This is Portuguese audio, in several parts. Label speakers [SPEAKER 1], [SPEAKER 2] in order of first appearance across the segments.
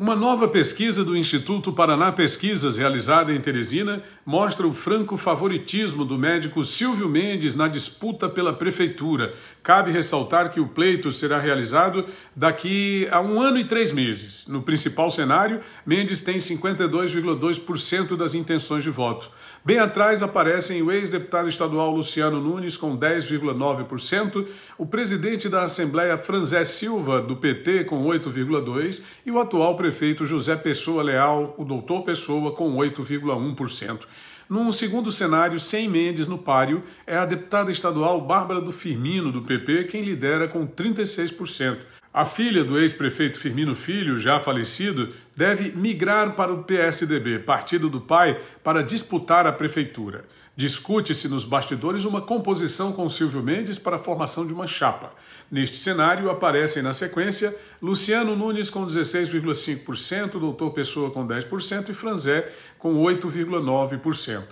[SPEAKER 1] Uma nova pesquisa do Instituto Paraná Pesquisas, realizada em Teresina, mostra o franco favoritismo do médico Silvio Mendes na disputa pela prefeitura. Cabe ressaltar que o pleito será realizado daqui a um ano e três meses. No principal cenário, Mendes tem 52,2% das intenções de voto. Bem atrás aparecem o ex-deputado estadual Luciano Nunes, com 10,9%, o presidente da Assembleia, Franzé Silva, do PT, com 8,2%, e o atual presidente prefeito José Pessoa Leal, o doutor Pessoa, com 8,1%. Num segundo cenário, sem Mendes no páreo, é a deputada estadual Bárbara do Firmino, do PP, quem lidera com 36%. A filha do ex-prefeito Firmino Filho, já falecido, deve migrar para o PSDB, partido do pai, para disputar a prefeitura. Discute-se nos bastidores uma composição com Silvio Mendes para a formação de uma chapa. Neste cenário, aparecem na sequência Luciano Nunes com 16,5%, Doutor Pessoa com 10% e Franzé com 8,9%.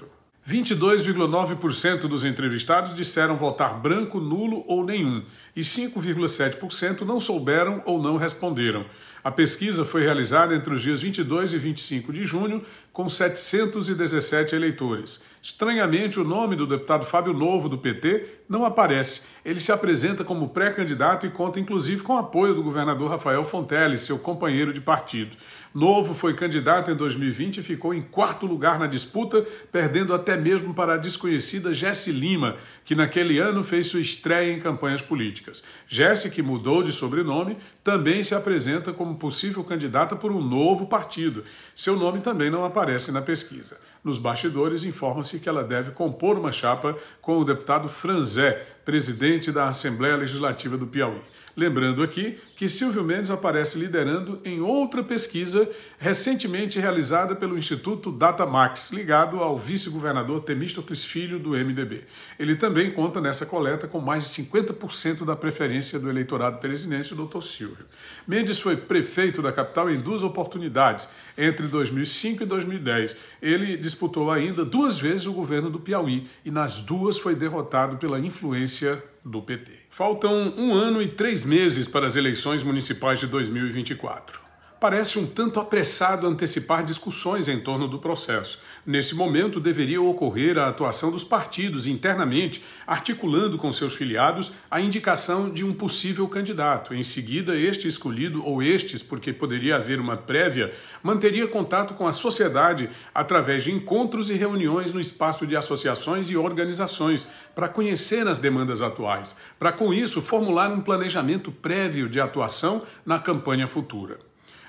[SPEAKER 1] 22,9% dos entrevistados disseram votar branco, nulo ou nenhum, e 5,7% não souberam ou não responderam. A pesquisa foi realizada entre os dias 22 e 25 de junho, com 717 eleitores. Estranhamente, o nome do deputado Fábio Novo, do PT, não aparece. Ele se apresenta como pré-candidato e conta inclusive com o apoio do governador Rafael Fontelli, seu companheiro de partido. Novo foi candidato em 2020 e ficou em quarto lugar na disputa, perdendo até mesmo para a desconhecida Jesse Lima, que naquele ano fez sua estreia em campanhas políticas. Jesse, que mudou de sobrenome, também se apresenta como como possível candidata por um novo partido. Seu nome também não aparece na pesquisa. Nos bastidores, informa-se que ela deve compor uma chapa com o deputado Franzé, presidente da Assembleia Legislativa do Piauí. Lembrando aqui que Silvio Mendes aparece liderando em outra pesquisa recentemente realizada pelo Instituto Datamax, ligado ao vice-governador Temístocles Filho do MDB. Ele também conta nessa coleta com mais de 50% da preferência do eleitorado teresinense, o doutor Silvio. Mendes foi prefeito da capital em duas oportunidades, entre 2005 e 2010. Ele disputou ainda duas vezes o governo do Piauí e nas duas foi derrotado pela influência do PT. Faltam um ano e três meses para as eleições municipais de 2024 parece um tanto apressado antecipar discussões em torno do processo. Nesse momento, deveria ocorrer a atuação dos partidos internamente, articulando com seus filiados a indicação de um possível candidato. Em seguida, este escolhido, ou estes, porque poderia haver uma prévia, manteria contato com a sociedade através de encontros e reuniões no espaço de associações e organizações, para conhecer as demandas atuais, para com isso formular um planejamento prévio de atuação na campanha futura.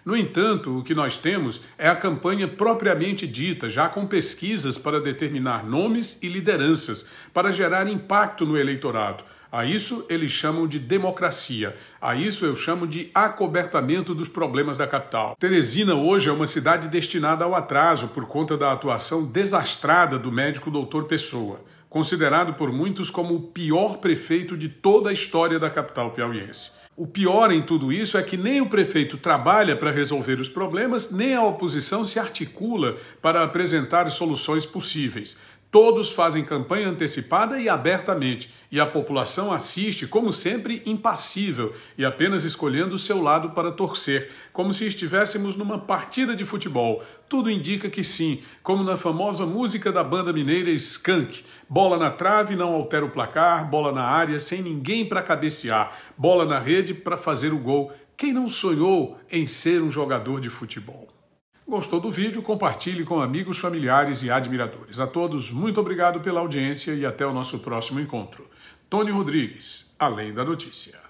[SPEAKER 1] No entanto, o que nós temos é a campanha propriamente dita, já com pesquisas para determinar nomes e lideranças, para gerar impacto no eleitorado. A isso eles chamam de democracia. A isso eu chamo de acobertamento dos problemas da capital. Teresina hoje é uma cidade destinada ao atraso por conta da atuação desastrada do médico doutor Pessoa, considerado por muitos como o pior prefeito de toda a história da capital piauiense. O pior em tudo isso é que nem o prefeito trabalha para resolver os problemas, nem a oposição se articula para apresentar soluções possíveis. Todos fazem campanha antecipada e abertamente, e a população assiste, como sempre, impassível e apenas escolhendo o seu lado para torcer, como se estivéssemos numa partida de futebol. Tudo indica que sim, como na famosa música da banda mineira Skank: bola na trave, não altera o placar, bola na área, sem ninguém para cabecear, bola na rede para fazer o gol. Quem não sonhou em ser um jogador de futebol? Gostou do vídeo? Compartilhe com amigos, familiares e admiradores. A todos, muito obrigado pela audiência e até o nosso próximo encontro. Tony Rodrigues, Além da Notícia.